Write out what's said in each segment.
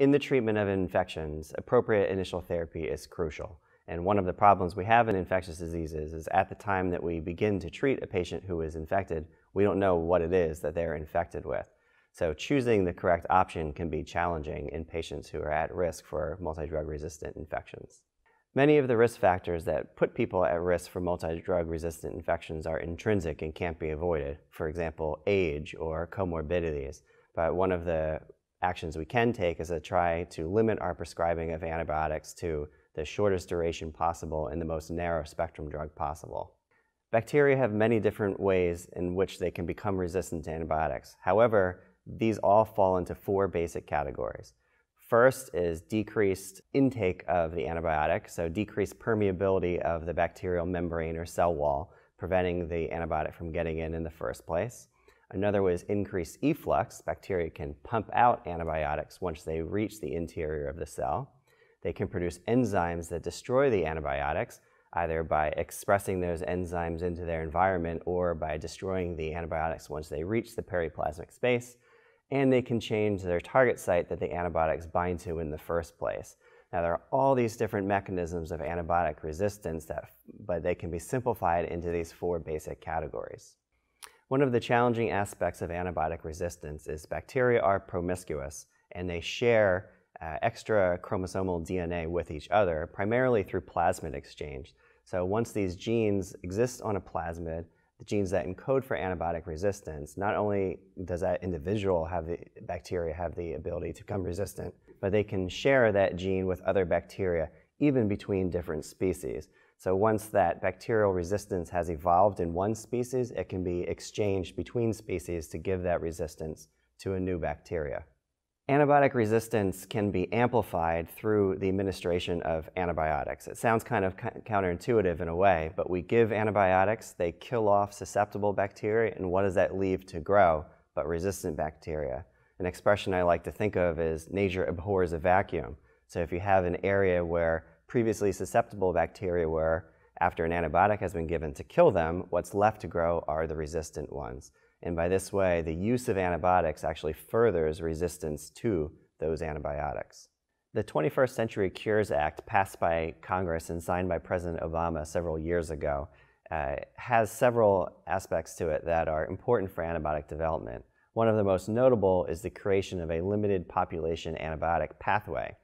In the treatment of infections, appropriate initial therapy is crucial. And one of the problems we have in infectious diseases is at the time that we begin to treat a patient who is infected, we don't know what it is that they're infected with. So choosing the correct option can be challenging in patients who are at risk for multidrug resistant infections. Many of the risk factors that put people at risk for multidrug resistant infections are intrinsic and can't be avoided. For example, age or comorbidities. But one of the actions we can take is to try to limit our prescribing of antibiotics to the shortest duration possible and the most narrow spectrum drug possible. Bacteria have many different ways in which they can become resistant to antibiotics. However, these all fall into four basic categories. First is decreased intake of the antibiotic, so decreased permeability of the bacterial membrane or cell wall, preventing the antibiotic from getting in in the first place. Another was increased efflux. Bacteria can pump out antibiotics once they reach the interior of the cell. They can produce enzymes that destroy the antibiotics, either by expressing those enzymes into their environment or by destroying the antibiotics once they reach the periplasmic space. And they can change their target site that the antibiotics bind to in the first place. Now, there are all these different mechanisms of antibiotic resistance, that, but they can be simplified into these four basic categories. One of the challenging aspects of antibiotic resistance is bacteria are promiscuous and they share uh, extra chromosomal DNA with each other, primarily through plasmid exchange. So once these genes exist on a plasmid, the genes that encode for antibiotic resistance, not only does that individual have the bacteria have the ability to become resistant, but they can share that gene with other bacteria even between different species. So once that bacterial resistance has evolved in one species, it can be exchanged between species to give that resistance to a new bacteria. Antibiotic resistance can be amplified through the administration of antibiotics. It sounds kind of counterintuitive in a way, but we give antibiotics, they kill off susceptible bacteria, and what does that leave to grow but resistant bacteria? An expression I like to think of is nature abhors a vacuum. So if you have an area where previously susceptible bacteria were, after an antibiotic has been given to kill them, what's left to grow are the resistant ones. And by this way, the use of antibiotics actually furthers resistance to those antibiotics. The 21st Century Cures Act, passed by Congress and signed by President Obama several years ago, uh, has several aspects to it that are important for antibiotic development. One of the most notable is the creation of a limited population antibiotic pathway,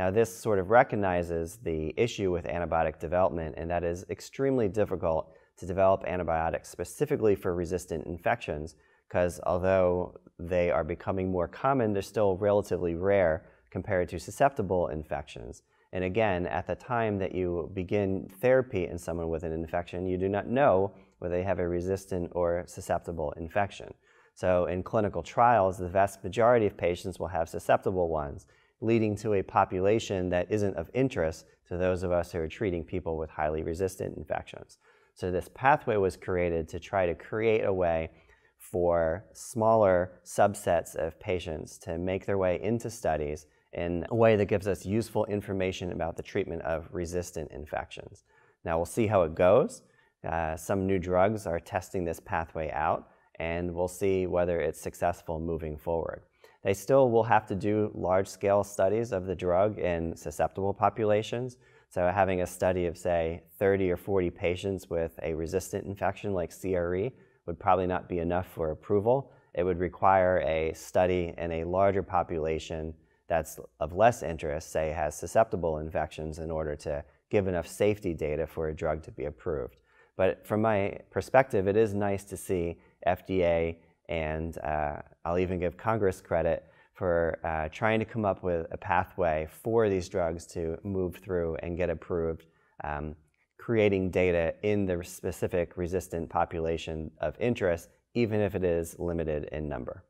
now, this sort of recognizes the issue with antibiotic development, and that is extremely difficult to develop antibiotics specifically for resistant infections, because although they are becoming more common, they're still relatively rare compared to susceptible infections. And again, at the time that you begin therapy in someone with an infection, you do not know whether they have a resistant or susceptible infection. So in clinical trials, the vast majority of patients will have susceptible ones leading to a population that isn't of interest to those of us who are treating people with highly resistant infections. So this pathway was created to try to create a way for smaller subsets of patients to make their way into studies in a way that gives us useful information about the treatment of resistant infections. Now we'll see how it goes. Uh, some new drugs are testing this pathway out, and we'll see whether it's successful moving forward. They still will have to do large scale studies of the drug in susceptible populations. So, having a study of, say, 30 or 40 patients with a resistant infection like CRE would probably not be enough for approval. It would require a study in a larger population that's of less interest, say, has susceptible infections, in order to give enough safety data for a drug to be approved. But from my perspective, it is nice to see FDA and uh, I'll even give Congress credit for uh, trying to come up with a pathway for these drugs to move through and get approved, um, creating data in the specific resistant population of interest, even if it is limited in number.